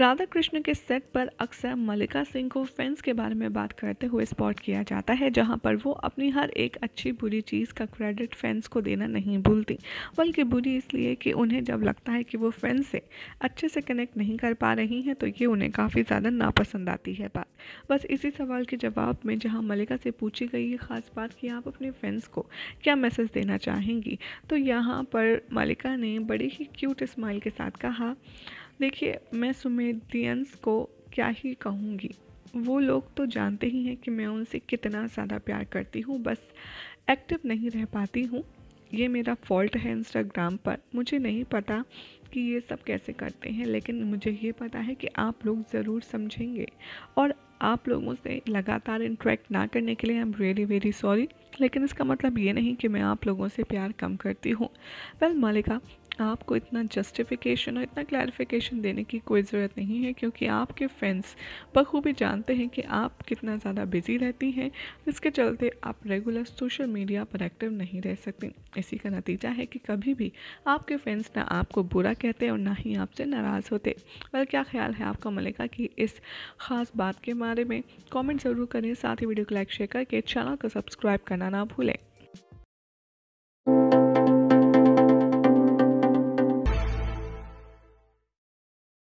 राधा कृष्ण के सेट पर अक्सर मल्लिका सिंह को फैंस के बारे में बात करते हुए स्पॉट किया जाता है जहां पर वो अपनी हर एक अच्छी बुरी चीज़ का क्रेडिट फैंस को देना नहीं भूलती बल्कि बुरी इसलिए कि उन्हें जब लगता है कि वो फैंस से अच्छे से कनेक्ट नहीं कर पा रही हैं तो ये उन्हें काफ़ी ज़्यादा नापसंद आती है बात बस इसी सवाल के जवाब में जहाँ मल्लिका से पूछी गई ये ख़ास बात कि आप अपने फैंस को क्या मैसेज देना चाहेंगी तो यहाँ पर मल्लिका ने बड़ी ही क्यूट स्माइल के साथ कहा देखिए मैं सुमेदियंस को क्या ही कहूँगी वो लोग तो जानते ही हैं कि मैं उनसे कितना ज़्यादा प्यार करती हूँ बस एक्टिव नहीं रह पाती हूँ ये मेरा फॉल्ट है इंस्टाग्राम पर मुझे नहीं पता कि ये सब कैसे करते हैं लेकिन मुझे ये पता है कि आप लोग ज़रूर समझेंगे और आप लोगों से लगातार इंट्रैक्ट ना करने के लिए I am really very sorry लेकिन इसका मतलब ये नहीं कि मैं आप लोगों से प्यार कम करती हूँ वेल well, मालिका आपको इतना जस्टिफिकेशन और इतना क्लैरिफिकेशन देने की कोई ज़रूरत नहीं है क्योंकि आपके फैंस बखूबी जानते हैं कि आप कितना ज़्यादा बिजी रहती हैं इसके चलते आप रेगुलर सोशल मीडिया पर एक्टिव नहीं रह सकती इसी का नतीजा है कि कभी भी आपके फैंस ना आपको बुरा कहते और ना ही आपसे नाराज़ होते और क्या ख्याल है आपका मलिका की इस ख़ास बात के बारे में कॉमेंट ज़रूर करें साथ ही वीडियो को लाइक शेयर करके चैनल को सब्सक्राइब करना ना भूलें